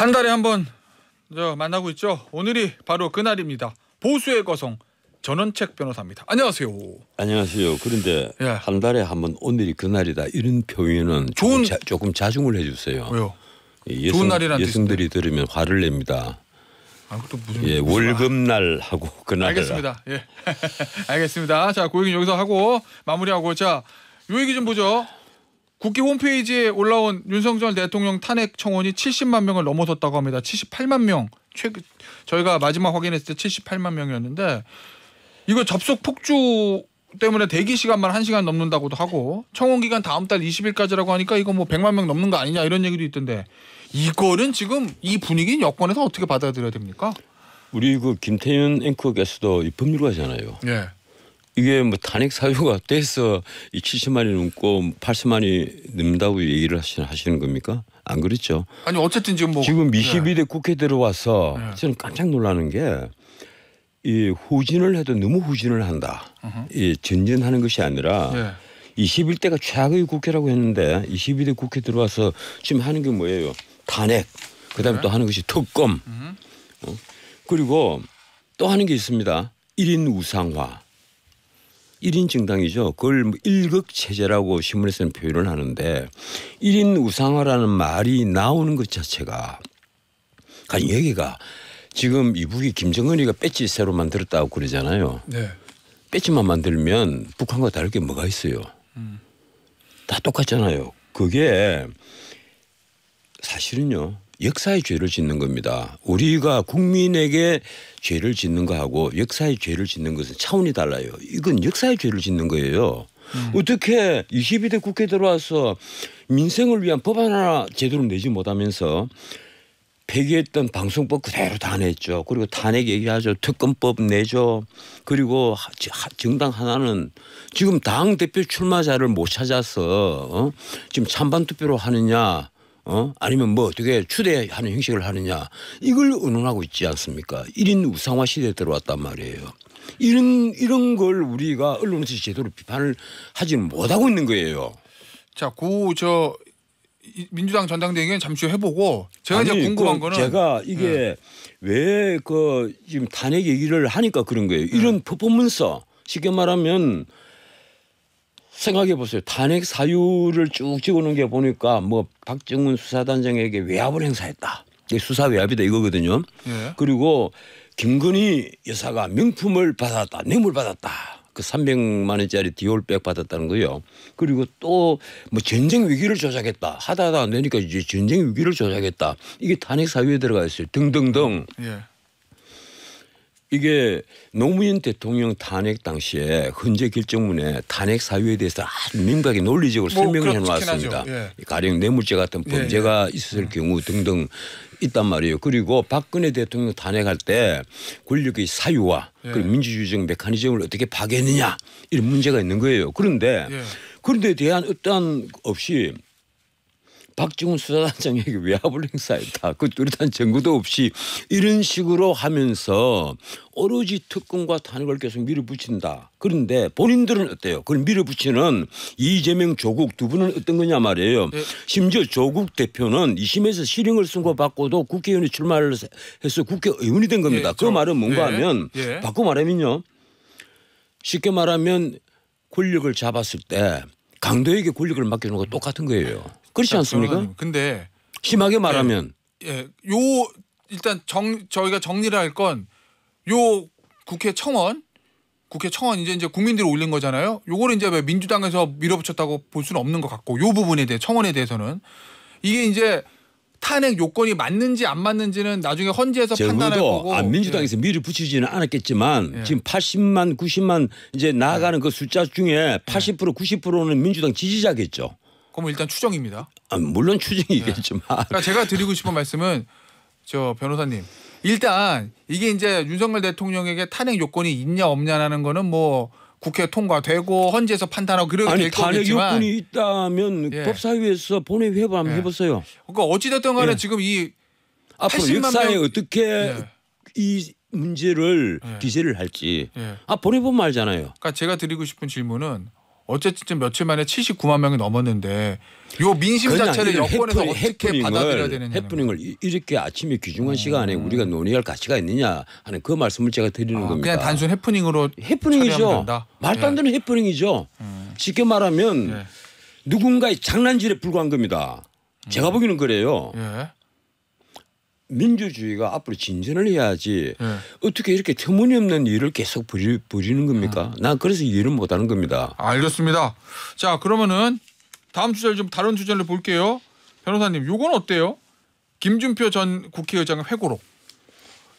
한 달에 한 번 만나고 있죠. 오늘이 바로 그날입니다. 보수의 거성 전원책 변호사입니다. 안녕하세요. 안녕하세요. 그런데 예. 한 달에 한 번 오늘이 그날이다 이런 표현은 좋은 자, 조금 자중을 해주세요. 왜요? 예성, 좋은 날이란 예성들이 뜻인데. 들으면 화를 냅니다. 아, 무슨, 예, 무슨 월급날하고 그날 알겠습니다. 예. 알겠습니다. 자, 고그얘 여기서 하고 마무리하고 자, 요 얘기 좀 보죠. 국회 홈페이지에 올라온 윤석열 대통령 탄핵 청원이 70만 명을 넘어섰다고 합니다. 78만 명. 최근 저희가 마지막 확인했을 때 78만 명이었는데 이거 접속 폭주 때문에 대기 시간만 한시간 넘는다고도 하고 청원 기간 다음 달 20일까지라고 하니까 이거 뭐 100만 명 넘는 거 아니냐 이런 얘기도 있던데 이거는 지금 이분위기 여권에서 어떻게 받아들여야 됩니까? 우리 그김태윤 앵커께서도 이 법률가잖아요. 예. 이게 뭐 탄핵 사유가 돼서 이 70만이 넘고 80만이 넘다고 얘기를 하시는, 하시는 겁니까? 안 그렇죠? 아니 어쨌든 지금 뭐 지금 22대 네. 국회 들어와서 네. 저는 깜짝 놀라는 게 이 후진을 해도 너무 후진을 한다. 이 전진하는 것이 아니라 네. 21대가 최악의 국회라고 했는데 22대 국회 들어와서 지금 하는 게 뭐예요? 탄핵. 그다음에 네. 또 하는 것이 특검. 음. 어? 그리고 또 하는 게 있습니다. 1인 우상화. 1인 정당이죠. 그걸 뭐 일극 체제라고 신문에서는 표현을 하는데 1인 우상화라는 말이 나오는 것 자체가 아니 여기가 지금 이북이 김정은이가 배지 새로 만들었다고 그러잖아요. 네. 배지만 만들면 북한과 다를 게 뭐가 있어요. 음. 다 똑같잖아요. 그게 사실은요. 역사의 죄를 짓는 겁니다. 우리가 국민에게 죄를 짓는 거하고 역사의 죄를 짓는 것은 차원이 달라요. 이건 역사의 죄를 짓는 거예요. 음. 어떻게 22대 국회 들어와서 민생을 위한 법안 하나 제대로 내지 못하면서 폐기했던 방송법 그대로 다 냈죠. 그리고 탄핵 얘기하죠. 특검법 내죠. 그리고 정당 하나는 지금 당 대표 출마자를 못 찾아서 어? 지금 찬반 투표로 하느냐 어? 아니면 뭐 어떻게 추대하는 형식을 하느냐 이걸 의논하고 있지 않습니까? 1인 우상화 시대에 들어왔단 말이에요. 이런 이런 걸 우리가 언론에서 제대로 비판을 하지는 못하고 있는 거예요. 자, 그저 민주당 전당대회 는 잠시 해보고 제가 아니, 이제 궁금한 그 거는 제가 이게 네. 왜그 지금 탄핵 얘기를 하니까 그런 거예요. 이런 네. 퍼포먼스 쉽게 말하면 생각해 보세요. 탄핵 사유를 쭉 찍어놓은 게 보니까 뭐 박정훈 수사단장에게 외압을 행사했다. 이게 수사 외압이다 이거거든요. 예. 그리고 김건희 여사가 명품을 받았다, 뇌물 받았다. 그 300만 원짜리 디올백 받았다는 거요. 그리고 또 뭐 전쟁 위기를 조작했다. 하다하다 안 되니까 이제 전쟁 위기를 조작했다. 이게 탄핵 사유에 들어가 있어요. 등등등. 예. 이게 노무현 대통령 탄핵 당시에 헌재 결정문에 탄핵 사유에 대해서 아주 민감하게 논리적으로 뭐 설명을 해놓았습니다. 예. 가령 뇌물죄 같은 예, 범죄가 예. 있었을 음. 경우 등등 있단 말이에요. 그리고 박근혜 대통령 탄핵할 때 권력의 사유와 예. 그리고 민주주의적 메커니즘을 어떻게 파괴했느냐 이런 문제가 있는 거예요. 그런데 예. 그런데 대한 어떠한 없이 박중훈 수사단장에게 외압을 행사했다. 그 뚜렷한 증거도 없이 이런 식으로 하면서 오로지 특권과 탄핵을 계속 밀어붙인다. 그런데 본인들은 어때요? 그걸 밀어붙이는 이재명 조국 두 분은 어떤 거냐 말이에요. 네. 심지어 조국 대표는 2심에서 실형을 선고받고도 국회의원이 출마를 해서 국회의원이 된 겁니다. 네, 그 말은 뭔가 네. 하면 예. 바꿔 말하면요. 쉽게 말하면 권력을 잡았을 때 강도에게 권력을 맡기는 거 똑같은 거예요. 그렇지 아, 않습니까? 변 근데 심하게 말하면 예, 예, 요 일단 정 저희가 정리를 할 건 요 국회 청원 국회 청원 이제 이제 국민들이 올린 거잖아요. 요거를 이제 왜 민주당에서 밀어붙였다고 볼 수는 없는 것 같고 요 부분에 대해 청원에 대해서는 이게 이제 탄핵 요건이 맞는지 안 맞는지는 나중에 헌재에서 판단할 거고 아, 민주당에서 예. 미리 붙이지는 않았겠지만 예. 지금 80만 90만 이제 나가는 아 예. 그 숫자 중에 80% 90%는 민주당 지지자겠죠. 그럼 뭐 일단 추정입니다. 아, 물론 추정이겠지만. 네. 그러니까 제가 드리고 싶은 말씀은 저 변호사님 일단 이게 이제 윤석열 대통령에게 탄핵 요건이 있냐 없냐라는 거는 뭐 국회 통과되고 헌재에서 판단하고 그렇게 아니, 될 거겠지만 탄핵 요건이 있다면 예. 법사위에서 본회 회부한 예. 해보세요. 그러니까 어찌됐든 간에 예. 지금 이 앞으로 역사에 명... 어떻게 예. 이 문제를 예. 기재를 할지 예. 아 본회 보면 알잖아요. 그러니까 제가 드리고 싶은 질문은 어쨌든 며칠 만에 79만 명이 넘었는데 요 민심 자체를 여권에서 해프닝, 어떻게 받아들여야 되느냐 해프닝을 이렇게 아침에 귀중한 음. 시간에 우리가 논의할 가치가 있느냐 하는 그 말씀을 제가 드리는 아, 겁니다. 그냥 단순 해프닝으로 해프닝이죠. 말도 안 예. 되는 예. 해프닝이죠. 음. 쉽게 말하면 예. 누군가의 장난질에 불과한 겁니다. 제가 음. 보기에는 그래요. 예. 민주주의가 앞으로 진전을 해야지 네. 어떻게 이렇게 터무니없는 일을 계속 부리, 부리는 겁니까? 네. 난 그래서 이해를 못하는 겁니다. 알겠습니다. 자 그러면은 다음 주제를 좀 다른 주제를 볼게요. 변호사님 요건 어때요? 김준표 전국회의장 회고록.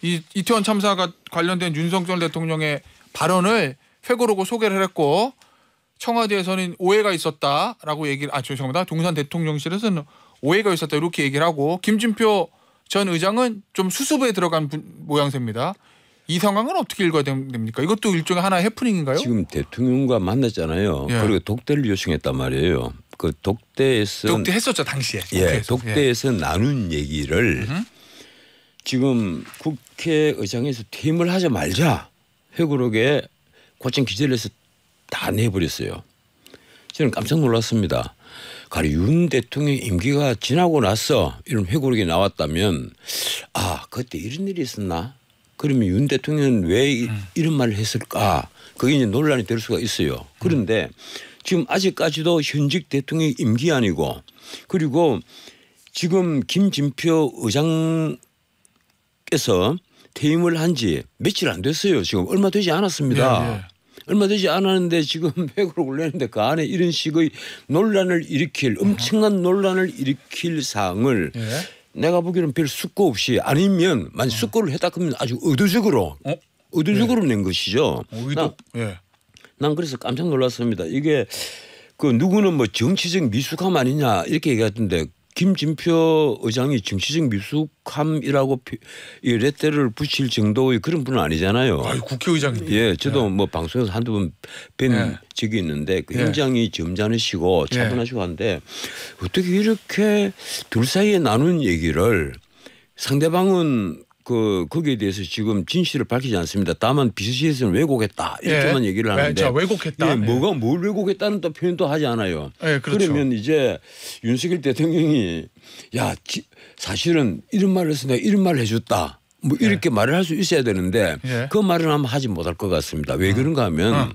이 이태원 참사가 관련된 윤석열 대통령의 발언을 회고록으로 소개를 했고 청와대에서는 오해가 있었다라고 얘기를 아 죄송합니다. 동산 대통령실에서는 오해가 있었다 이렇게 얘기를 하고 김준표 전 의장은 좀 수습에 들어간 부, 모양새입니다. 이 상황은 어떻게 읽어야 됩니까? 이것도 일종의 하나의 해프닝인가요? 지금 대통령과 만났잖아요. 예. 그리고 독대를 요청했단 말이에요. 그 독대에서 독대 했었죠 당시에. 예, 독대에서. 독대에서 예. 나눈 얘기를 으흠. 지금 국회의장에서 퇴임을 하지 말자 회고록에 고청 기재를 해서 다 내버렸어요. 저는 깜짝 놀랐습니다. 가령 윤 대통령 임기가 지나고 나서 이런 회고록이 나왔다면 아 그때 이런 일이 있었나? 그러면 윤 대통령은 왜 이, 음. 런 말을 했을까? 그게 이제 논란이 될 수가 있어요. 그런데 음. 지금 아직까지도 현직 대통령 임기 아니고 그리고 지금 김진표 의장께서 퇴임을 한 지 며칠 안 됐어요. 지금 얼마 되지 않았습니다. 네, 네. 얼마 되지 않았는데 지금 100으로 올렸는데 그 안에 이런 식의 논란을 일으킬 엄청난 논란을 일으킬 사항을 예. 내가 보기에는 별 숙고 없이 아니면 만 어. 숙고를 했다 그러면 아주 의도적으로 어? 의도적으로 예. 낸 것이죠. 의도. 난, 예. 난 그래서 깜짝 놀랐습니다. 이게 그 누구는 뭐 정치적 미숙함 아니냐 이렇게 얘기하던데 김진표 의장이 정치적 미숙함이라고 이 레테를 붙일 정도의 그런 분은 아니잖아요. 아, 국회의장입니 예, 저도 예. 뭐 방송에서 한두 번뵌 예. 적이 있는데 그 예. 굉장히 점잖으시고 예. 차분하시고 한데 어떻게 이렇게 둘 사이에 나눈 얘기를 상대방은 그 거기에 대해서 지금 진실을 밝히지 않습니다. 다만 BCC에서는 왜곡했다 이렇게만 예. 얘기를 하는데 예. 왜곡했다. 예. 뭐가 예. 뭘 왜곡했다는 또 표현도 하지 않아요. 예, 그렇죠. 그러면 이제 윤석열 대통령이 야 지, 사실은 이런 말을 해서 내가 이런 말을 해줬다. 뭐 이렇게 예. 말을 할 수 있어야 되는데 그 말을 하면 하지 못할 것 같습니다. 왜 어. 그런가 하면 어.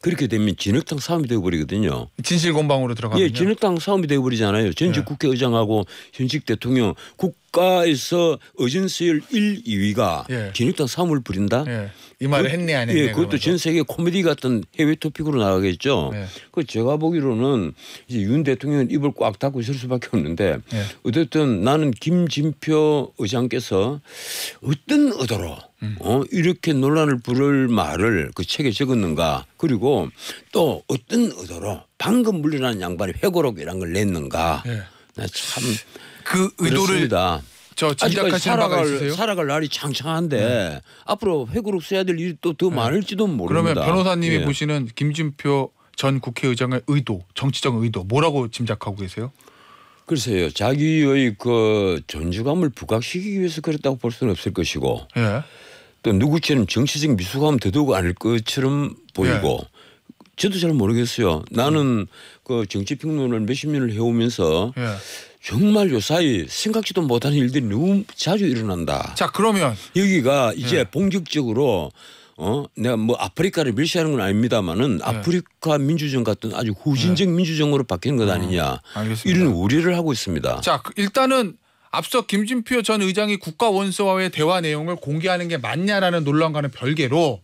그렇게 되면 진흙탕 싸움이 되어버리거든요. 진실공방으로 들어가면. 예, 진흙탕 싸움이 되어버리잖아요. 전직 예. 국회의장하고 현직 대통령 국 국가에서 어전수열 1, 2위가 예. 기육당 3을 부린다. 예. 이 말을 그, 했네 안 했네. 예, 그것도 그러면서. 전 세계 코미디 같은 해외 토픽으로 나가겠죠. 예. 그 제가 보기로는 이제 윤 대통령은 입을 꽉 닫고 있을 수밖에 없는데 예. 어쨌든 나는 김진표 의장께서 어떤 의도로 음. 어, 이렇게 논란을 부를 말을 그 책에 적었는가 그리고 또 어떤 의도로 방금 물러난 양반이 회고록이라는 걸 냈는가 예. 나 참. 그 의도를 저짐작하아직 바가 살아갈 날이 장창한데 네. 앞으로 회고록 써야 될 일이 또더 네. 많을지도 모릅니다. 그러면 변호사님이 예. 보시는 김준표 전 국회의장의 의도, 정치적 의도 뭐라고 짐작하고 계세요? 글쎄요 자기의 그 존재감을 부각시키기 위해서 그랬다고 볼 수는 없을 것이고 예. 또 누구처럼 정치적 미숙함 되도록 아닐 것처럼 보이고 예. 저도 잘 모르겠어요. 나는 그 정치 평론을 몇십 년을 해오면서 예. 정말 요 사이 생각지도 못한 일들이 너무 자주 일어난다. 자 그러면 여기가 이제 예. 본격적으로 어 내가 뭐 아프리카를 밀시하는 건 아닙니다만은 예. 아프리카 민주정 같은 아주 후진적 예. 민주정으로 바뀌는 것 아, 아니냐 음, 이런 우려를 하고 있습니다. 자 그 일단은 앞서 김진표 전 의장이 국가 원수와의 대화 내용을 공개하는 게 맞냐라는 논란과는 별개로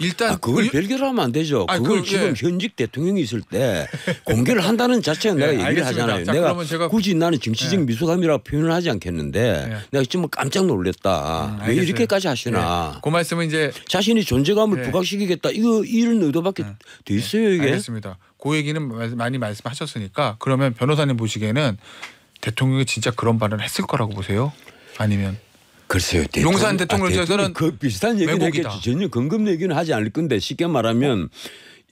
일단 아, 그걸 그, 별개로 하면 안 되죠. 아니, 그걸 그, 지금 예. 현직 대통령이 있을 때 공개를 한다는 자체가 예, 내가 얘기를 하잖아요. 자, 내가 제가... 굳이 나는 정치적 예. 미숙함이라고 표현을 하지 않겠는데 예. 내가 지금 뭐 깜짝 놀랐다. 음, 왜 이렇게까지 하시나. 예. 그 말씀은 이제 자신이 존재감을 부각시키겠다. 이거 이런 의도밖에 돼 있어요 이게. 알겠습니다. 그 얘기는 많이 말씀하셨으니까 그러면 변호사님 보시기에는 대통령이 진짜 그런 발언을 했을 거라고 보세요? 아니면 글쎄요. 용산 아, 대통령 대통령은 그 비슷한 얘기를왜했겠죠 전혀 근금 얘기는 하지 않을 건데 쉽게 말하면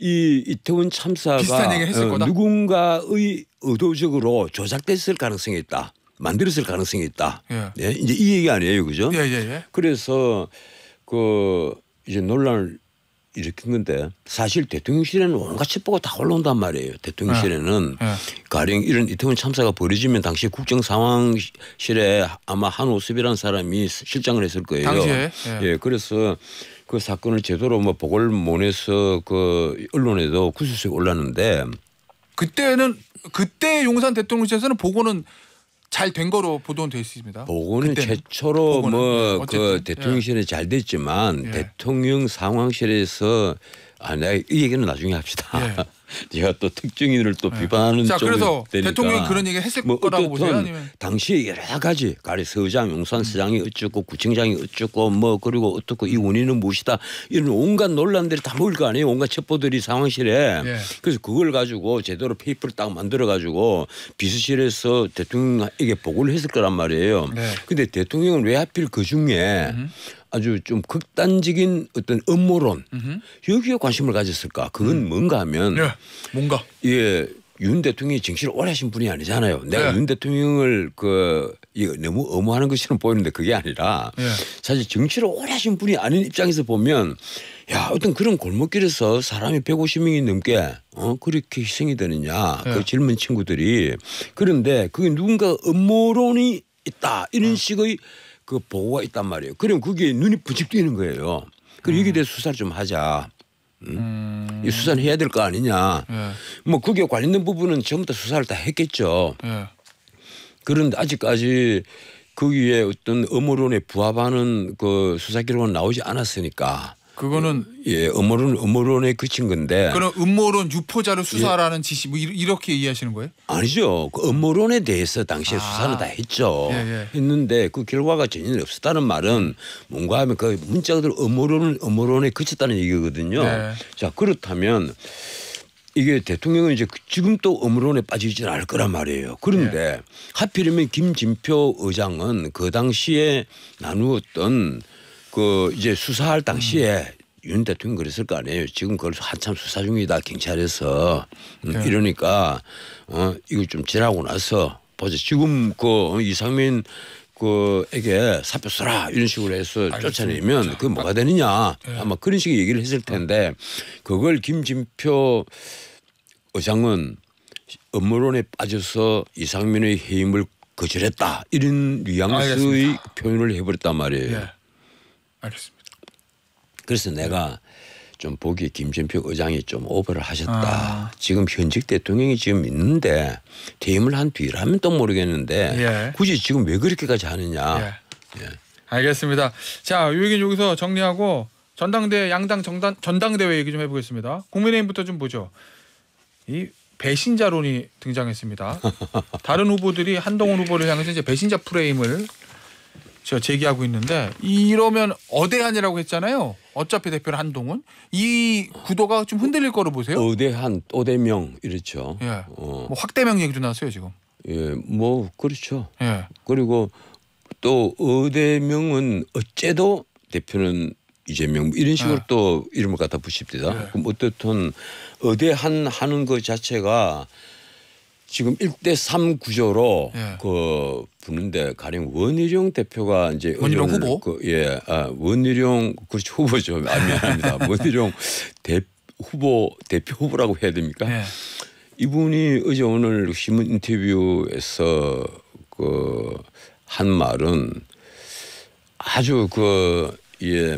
이 이태원 참사가 어, 누군가의 의도적으로 조작됐을 가능성이 있다. 만들었을 가능성이 있다. 예. 예? 이제 이 얘기 아니에요, 그죠? 예, 예, 예. 그래서 그 이제 논란을 일으킨 건데 사실 대통령실에는 온갖 첩보가 다 올라온단 말이에요. 대통령실에는 네. 가령 이런 이태원 참사가 벌어지면 당시 국정 상황실에 아마 한호섭이라는 사람이 실장을 했을 거예요. 당시에 네. 예 그래서 그 사건을 제대로 뭐 보고를 못 해서 그 언론에도 구수수에 올랐는데 그때는 그때 용산 대통령실에서는 보고는 잘된 거로 보도는 돼 있습니다. 보고는 는 최초로 뭐그 네, 예. 대통령실에 예. 잘 됐지만 예. 대통령 상황실에서 아, 내가 이 얘기는 나중에 합시다. 예. 제가 또 특정인을 또 네. 비판하는 자, 그래서 대통령이 그런 얘기 했을 뭐 거라고 보세요? 아니면 당시 에 여러 가지 가리 서장, 용산 음. 시장이 어쩌고 구청장이 어쩌고 뭐 그리고 어떻고 이 원인은 무엇이다 이런 온갖 논란들이 다 모일 거 아니에요. 온갖 첩보들이 상황실에 예. 그래서 그걸 가지고 제대로 페이퍼를 딱 만들어 가지고 비서실에서 대통령에게 보고를 했을 거란 말이에요. 네. 근데 대통령은 왜 하필 그 중에 음. 아주 좀 극단적인 어떤 음모론 음흠. 여기에 관심을 가졌을까? 그건 음. 뭔가 하면 예, 뭔가 예. 윤 대통령이 정치를 오래 하신 분이 아니잖아요. 내가 예. 윤 대통령을 그 너무 엄호하는 것처럼 보이는데 그게 아니라 예. 사실 정치를 오래 하신 분이 아닌 입장에서 보면 야 어떤 그런 골목길에서 사람이 150명이 넘게 어 그렇게 희생이 되느냐 예. 그 질문 친구들이 그런데 그게 누군가 음모론이 있다 이런 어. 식의 그 보고가 있단 말이에요. 그럼 그게 눈이 부직 뛰는 거예요. 그럼 여기 음. 대해서 수사를 좀 하자. 음. 음. 이수사를 해야 될 거 아니냐. 예. 뭐 그게 관련된 부분은 전부 다 수사를 다 했겠죠. 예. 그런데 아직까지 거기에 어떤 음모론에 부합하는 그 수사 기록은 나오지 않았으니까 그거는 예 음모론 음모론에 그친 건데. 그럼 음모론 유포자를 수사라는 예. 지시 뭐 이렇게 이해하시는 거예요? 아니죠. 그 음모론에 대해서 당시에 아. 수사는 다 했죠. 예, 예. 했는데 그 결과가 전혀 없었다는 말은 뭔가 하면 그 문자 그 음모론 음모론에 그쳤다는 얘기거든요. 네. 자 그렇다면 이게 대통령은 이제 그 지금 또 음모론에 빠지지는 않을 거란 말이에요. 그런데 예. 하필이면 김진표 의장은 그 당시에 나누었던 그 이제 수사할 당시에 음. 윤 대통령 그랬을 거 아니에요. 지금 그걸 한참 수사 중이다 경찰에서 음, 네. 이러니까 어 이거 좀 지나고 나서 보자. 지금 그 이상민 그에게 사표 써라 이런 식으로 해서 알겠습니다. 쫓아내면 그 뭐가 아, 되느냐 네. 아마 그런 식의 얘기를 했을 텐데 그걸 김진표 의장은 업무론에 빠져서 이상민의 해임을 거절했다 이런 뉘앙스의 알겠습니다. 표현을 해버렸단 말이에요. 네. 알겠습니다. 그래서 내가 좀 보기에 김진표 의장이 좀 오버를 하셨다. 아. 지금 현직 대통령이 지금 있는데 퇴임을 한 뒤라면 또 모르겠는데 예. 굳이 지금 왜 그렇게까지 하느냐. 예. 예. 알겠습니다. 자, 요 얘기는 여기서 정리하고 전당대 양당 정당 전당대회 얘기 좀 해보겠습니다. 국민의힘부터 좀 보죠. 이 배신자론이 등장했습니다. 다른 후보들이 한동훈 후보를 향해서 이제 배신자 프레임을 제가 제기하고 있는데 이러면 어대한이라고 했잖아요. 어차피 대표는 한동훈 이 구도가 좀 흔들릴 거로 보세요. 어대한, 어대명 이렇죠. 예. 어. 뭐 확대명 얘기도 나왔어요 지금. 예, 뭐 그렇죠. 예. 그리고 또 어대명은 어째도 대표는 이재명 뭐 이런 식으로 네. 또 이름을 갖다 붙입니다. 네. 그럼 어떻든 어대한 하는 것 자체가 지금 1대3 구조로 예. 그 붙는데 가령 원희룡 대표가 이제 원희룡 후보 그, 예, 아, 원희룡 그렇죠 후보죠. 아, 미안합니다. 원희룡 대 후보 대표 후보라고 해야 됩니까? 예. 이분이 어제 오늘 신문 인터뷰에서 그한 말은 아주 그 예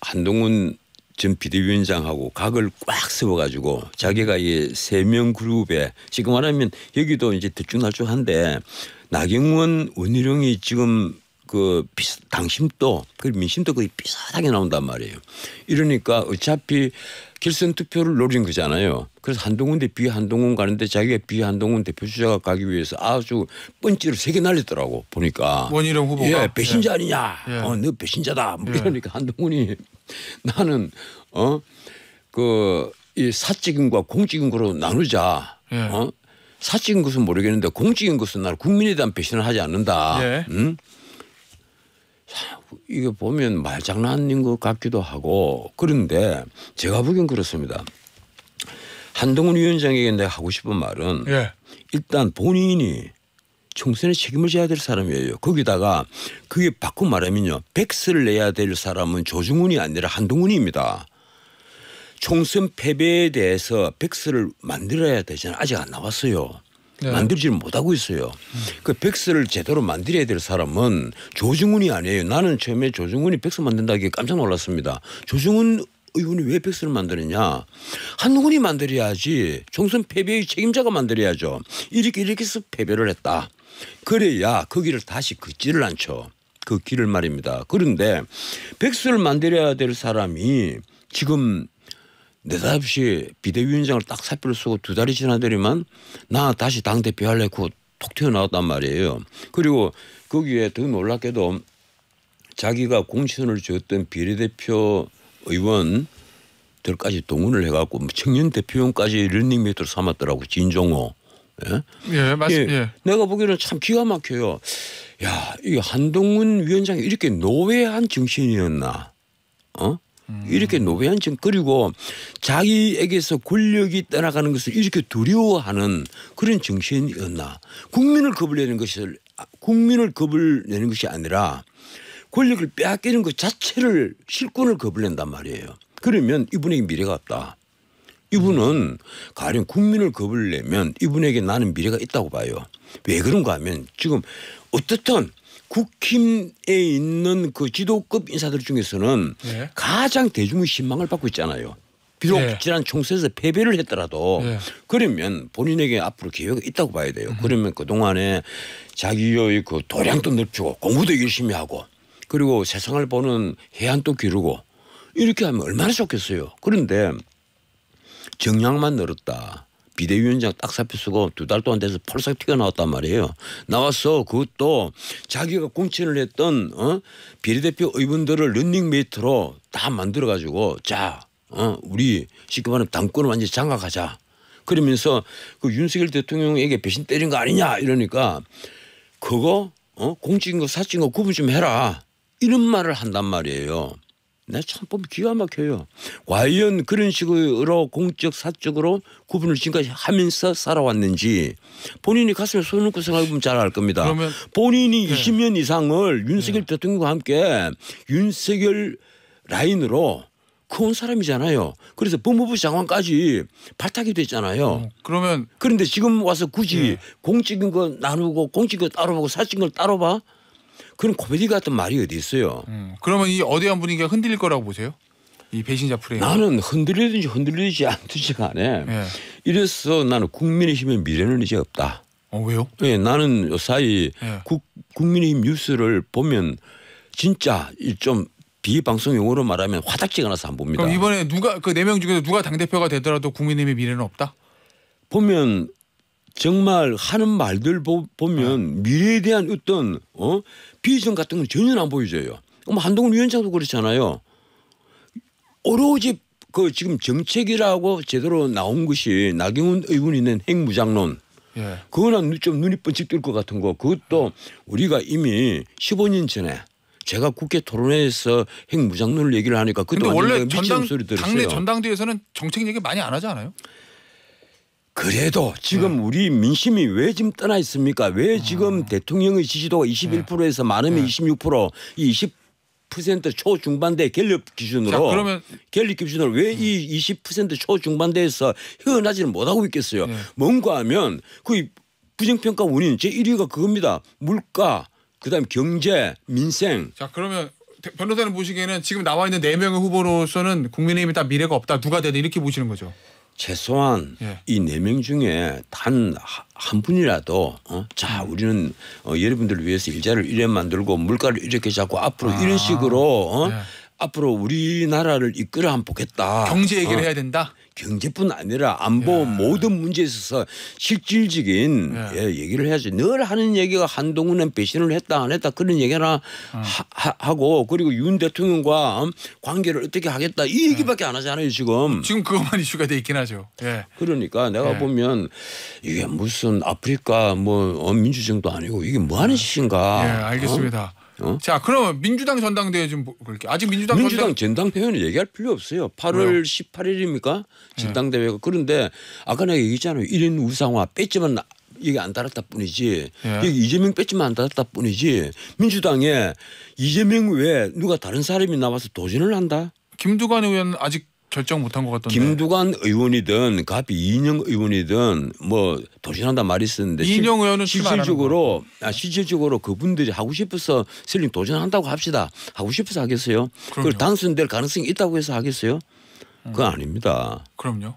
한동훈 전 비대위원장하고 각을 꽉 세워가지고 자기가 이세명 그룹에 지금 말하면 여기도 이제 대충날쭉한데 나경원 원희룡이 지금 그 비슷 당심도 그 민심도 거의 비슷하게 나온단 말이에요. 이러니까 어차피 결선 투표를 노린 거잖아요. 그래서 한동훈 대 비한동훈 가는데 자기가 비한동훈 대표 주자가 가기 위해서 아주 뻔지를 세게 날리더라고 보니까. 원희룡 후보가 예, 배신자 아니냐. 예. 어너 배신자다. 뭐 예. 이러니까 한동훈이 나는 어 그 이 사적인과 공적인으로 나누자. 예. 어? 사적인 것은 모르겠는데 공적인 것은 나는 국민에 대한 배신을 하지 않는다. 예. 음? 이게 보면 말장난인 것 같기도 하고 그런데 제가 보기엔 그렇습니다. 한동훈 위원장에게 내가 하고 싶은 말은 예. 일단 본인이 총선에 책임을 져야 될 사람이에요. 거기다가 그게 바꾸 말하면요. 백스를 내야 될 사람은 조중훈이 아니라 한동훈입니다. 총선 패배에 대해서 백스를 만들어야 되잖아요. 아직 안 나왔어요. 네. 만들지를 못하고 있어요. 음. 그 백스를 제대로 만들어야 될 사람은 조중훈이 아니에요. 나는 처음에 조중훈이 백스 만든다기에 깜짝 놀랐습니다. 조중훈 의원이 왜 백스를 만드느냐. 한동훈이 만들어야지. 총선 패배의 책임자가 만들어야죠. 이렇게 이렇게 해서 패배를 했다. 그래야 그 길을 다시 걷지를 않죠. 그 길을 말입니다. 그런데 백수를 만들어야 될 사람이 지금 내답시 비대위원장을 딱 사표를 쓰고 두 달이 지나더니만 나 다시 당대표 할래고 톡 튀어나왔단 말이에요. 그리고 거기에 더 놀랍게도 자기가 공천을 줬던 비례대표 의원들까지 동원을 해갖고 뭐 청년 대표원까지 런닝메이트로 삼았더라고 진종호. 예, 예 맞습니다. 예. 예. 내가 보기에는 참 기가 막혀요. 야, 이 한동훈 위원장이 이렇게 노회한 정신이었나? 어? 음. 이렇게 노회한 정 그리고 자기에게서 권력이 떠나가는 것을 이렇게 두려워하는 그런 정신이었나? 국민을 겁을 내는 것을 아, 국민을 겁을 내는 것이 아니라 권력을 빼앗기는 것 자체를 실권을 겁을 낸단 말이에요. 그러면 이분에게 미래가 없다. 이분은 가령 국민을 겁을 내면 이분에게 나는 미래가 있다고 봐요. 왜 그런가 하면 지금 어떻든 국힘에 있는 그 지도급 인사들 중에서는 네. 가장 대중의 신망을 받고 있잖아요. 비록 예. 지난 총선에서 패배를 했더라도 예. 그러면 본인에게 앞으로 기회가 있다고 봐야 돼요. 음. 그러면 그동안에 자기의 그 도량도 넓히고 공부도 열심히 하고 그리고 세상을 보는 해안도 기르고 이렇게 하면 얼마나 좋겠어요. 그런데 정량만 늘었다. 비대위원장 딱 사표 쓰고 두 달 동안 돼서 폴싹 튀어나왔단 말이에요. 나와서 그것도 자기가 공천을 했던 어? 비례대표 의원들을 런닝메이트로 다 만들어가지고 자 어? 우리 쉽게 말하면 당권을 완전히 장악하자. 그러면서 그 윤석열 대통령에게 배신 때린 거 아니냐 이러니까 그거 어? 공직인 거 사적인 거 구분 좀 해라. 이런 말을 한단 말이에요. 내참 네, 보면 뭐 기가 막혀요. 과연 그런 식으로 공적 사적으로 구분을 지금까지 하면서 살아왔는지 본인이 가슴에 손을 얹고 생각해 보면 잘 알 겁니다. 그러면 본인이 네. 20년 이상을 윤석열 네. 대통령과 함께 윤석열 라인으로 큰 사람이잖아요. 그래서 법무부 장관까지 발탁이 됐잖아요. 음, 그러면 그런데 지금 와서 굳이 네. 공적인 거 나누고 공적인 거 따로 보고 사적인 걸 따로 봐? 그런 코미디 같은 말이 어디 있어요? 음, 그러면 이 어대한 분위기가 흔들릴 거라고 보세요? 이 배신자 프레임. 나는 흔들리든지 흔들리지 않든지 간에 예. 이래서 나는 국민의힘의 미래는 이제 없다. 어, 왜요? 예, 나는 요 사이 예. 국, 국민의힘 뉴스를 보면 진짜 좀 비방송 용어로 말하면 화딱지가 나서 안 봅니다. 그럼 이번에 누가 그 네 명 중에서 누가 당 대표가 되더라도 국민의힘의 미래는 없다? 보면 정말 하는 말들 보, 보면 네. 미래에 대한 어떤 어? 비전 같은 건 전혀 안 보여져요. 뭐 한동훈 위원장도 그렇잖아요. 오로지 그 지금 정책이라고 제대로 나온 것이 나경원 의원이 있는 핵무장론. 예. 그거는 좀 눈이 번쩍 뜰것 같은 거. 그것도 네. 우리가 이미 15년 전에 제가 국회 토론회에서 핵무장론을 얘기를 하니까 그때 원래 전당, 소리 들었어요. 당내 전당대회에서는 정책 얘기 많이 안 하지 않아요? 그래도 지금 네. 우리 민심이 왜 지금 떠나 있습니까? 왜 아. 지금 대통령의 지지도가 21%에서 많으면 네. 26%이 20% 초중반대 갤럽 기준으로 자, 그러면 갤럽 기준으로 왜 이 20% 음. 초중반대에서 헤어나지는 못하고 있겠어요. 네. 뭔가 하면 그 부정평가 원인 제 1위가 그겁니다. 물가 그다음에 경제 민생. 자 그러면 변호사는 보시기에는 지금 나와 있는 네 명의 후보로서는 국민의힘이 다 미래가 없다 누가 되든 이렇게 보시는 거죠. 최소한 예. 이네 명 중에 단 한 분이라도 어? 자 음. 우리는 어, 여러분들을 위해서 일자를 이래 만들고 물가를 이렇게 잡고 앞으로 아. 이런 식으로 어? 예. 앞으로 우리나라를 이끌어 안 보겠다. 경제 얘기를 어. 해야 된다. 경제뿐 아니라 안보 예. 모든 문제에 있어서 실질적인 예. 예, 얘기를 해야지. 늘 하는 얘기가 한동훈은 배신을 했다 안 했다 그런 얘기나 어. 하, 고 그리고 윤 대통령과 관계를 어떻게 하겠다 이 얘기밖에 예. 안 하잖아요 지금. 지금 그것만 이슈가 돼 있긴 하죠. 예. 그러니까 내가 예. 보면 이게 무슨 아프리카 뭐 어, 민주정도 아니고 이게 뭐 하는 짓인가. 예 알겠습니다. 어? 어? 자, 그러면 민주당 전당대회 좀 그렇게 아직 민주당 민주당 전당... 표현을 얘기할 필요 없어요. 8월 왜요? 18일입니까? 전당대회가 네. 그런데 아까 내가 얘기했잖아요. 1인 우상화 뺐지만 이게 안달았다 뿐이지. 예. 여 이재명 뺐지만 안달았다 뿐이지. 민주당에 이재명 외에 누가 다른 사람이 나와서 도전을 한다? 김두관 의원 아직 결정 못한 것 같던데. 김두관 의원이든 갑이 이인영 의원이든 뭐 도전한다 말이 있었는데 이인영 의원은 실질적으로 아, 실질적으로 그분들이 하고 싶어서 슬링 도전한다고 합시다. 하고 싶어서 하겠어요. 그걸 당선될 가능성이 있다고 해서 하겠어요? 그건 음. 아닙니다. 그럼요.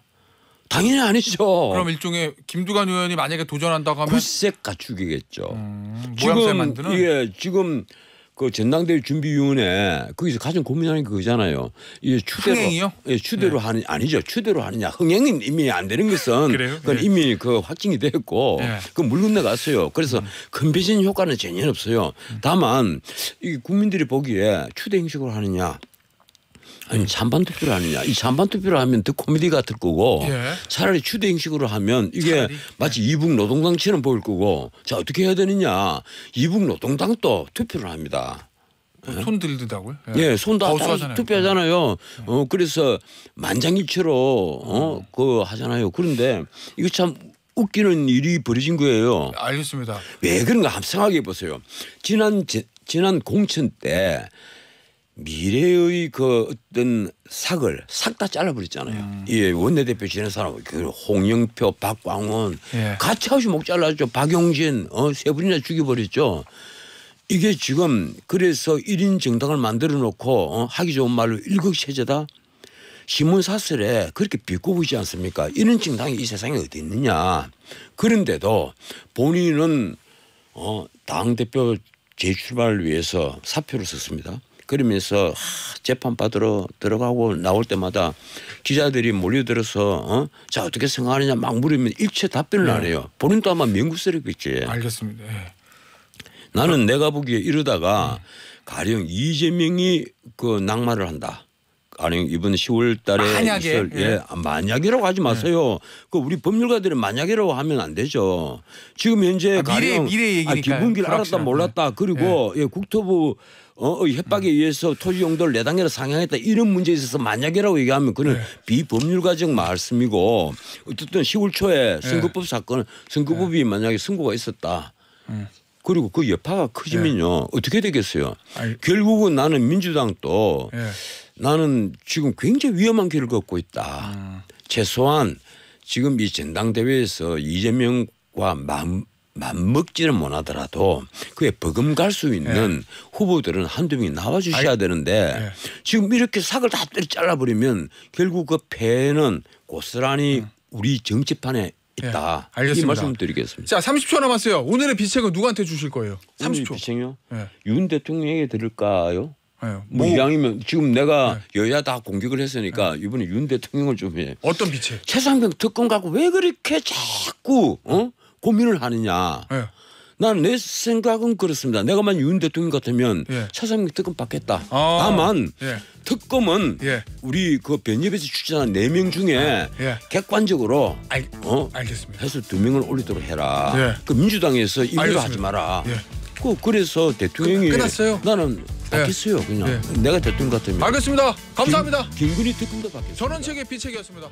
당연히 아니죠. 그럼 일종의 김두관 의원이 만약에 도전한다고 하면 구색 갖추기겠죠. 음, 지금 예 지금 그 전당대회 준비위원회 거기서 가장 고민하는 게 그거잖아요. 이게 추대로 흥행이요? 예, 추대로 네. 하는 아니죠. 추대로 하느냐. 흥행은 이미 안 되는 것은 그건 네. 이미 그확정이 됐고 네. 그물 건너갔어요. 그래서 음. 컨벤션 효과는 전혀 없어요. 음. 다만 이 국민들이 보기에 추대 형식으로 하느냐 아니 예. 찬반 투표를 하느냐 이 찬반 투표를 하면 더 코미디 같을 거고 예. 차라리 추대 형식으로 하면 이게 차라리? 마치 예. 이북 노동당처럼 보일 거고 자 어떻게 해야 되느냐 이북 노동당도 투표를 합니다. 그 예? 손 들리다고요? 예, 예 손도 투표하잖아요. 어 그래서 만장일치로 어그 음. 하잖아요. 그런데 이거 참 웃기는 일이 벌어진 거예요. 알겠습니다. 왜 그런가 한번 생각해 보세요. 지난 제, 지난 공천 때 미래의 그 어떤 삭을 싹다 잘라버렸잖아요. 음. 예, 원내대표 지낸 사람, 그 홍영표, 박광훈 예. 같이 하시 목 잘랐죠. 박용진 어, 세 분이나 죽여버렸죠. 이게 지금 그래서 일인 정당을 만들어 놓고 어, 하기 좋은 말로 일극체제다. 신문 사슬에 그렇게 비꼬보지 않습니까? 이런 정당이 이 세상에 어디 있느냐. 그런데도 본인은 어, 당 대표 재출발을 위해서 사표를 썼습니다. 그러면서 재판 받으러 들어가고 나올 때마다 기자들이 몰려들어서 어? 자 어떻게 생각하느냐 막 물으면 일체 답변을 네. 안 해요. 본인도 아마 명구스럽겠지. 알겠습니다. 네. 나는 내가 보기에 이러다가 네. 가령 이재명이 그 낙마를 한다. 가령 이번 10월달에 만약에 있을, 예. 예. 아, 만약이라고 하지 마세요. 예. 그 우리 법률가들은 만약이라고 하면 안 되죠. 지금 현재 아, 가령 미래 미래 얘기니까 아, 기본기 알았다 몰랐다 예. 그리고 예. 예, 국토부 어, 협박에 음. 의해서 토지 용도를 내당계로 상향했다 이런 문제에 있어서 만약이라고 얘기하면 그는 네. 비법률가적 말씀이고 어쨌든 10월 초에 네. 선거법 네. 사건 은 선거법이 네. 만약에 선고가 있었다. 음. 그리고 그 여파가 커지면요 네. 어떻게 되겠어요? 아니. 결국은 나는 민주당도 나는 지금 굉장히 위험한 길을 걷고 있다. 음. 최소한 지금 이 전당대회에서 이재명과 맞먹지는 못하더라도 그에 버금갈 수 있는 예. 후보들은 한두 명이 나와 주셔야 아니, 되는데 예. 지금 이렇게 삭을 다 잘라버리면 결국 그 폐해는 고스란히 음. 우리 정치판에 예, 있다. 예. 알겠습니다. 말씀 드리겠습니다. 자, 30초 남았어요. 오늘의 비책은 누구한테 주실 거예요? 30초. 비책요? 예. 윤 대통령에게 드릴까요? 네. 예. 뭐, 뭐 이왕이면 지금 내가 네. 여야 다 공격을 했으니까 네. 이번에 윤 대통령을 좀 해. 어떤 빛에? 최상병 특검 갖고 왜 그렇게 자꾸 어? 고민을 하느냐. 예. 난내 생각은 그렇습니다. 내가 만약 윤 대통령 같으면 예. 차상민 특검 받겠다. 아 다만 예. 특검은 예. 우리 그 변협에서 추진한 네 명 중에 아, 예. 객관적으로 알, 어? 알겠습니다. 해서 두 명을 올리도록 해라. 예. 그 민주당에서 일부 하지 마라. 그 그래서 대통령이 그, 끝, 났어요 나는 받겠어요 그냥 내가 대통령 같으면. 알겠습니다. 감사합니다. 김, 김근희 특검도 받겠습니 전원책의 비책이었습니다.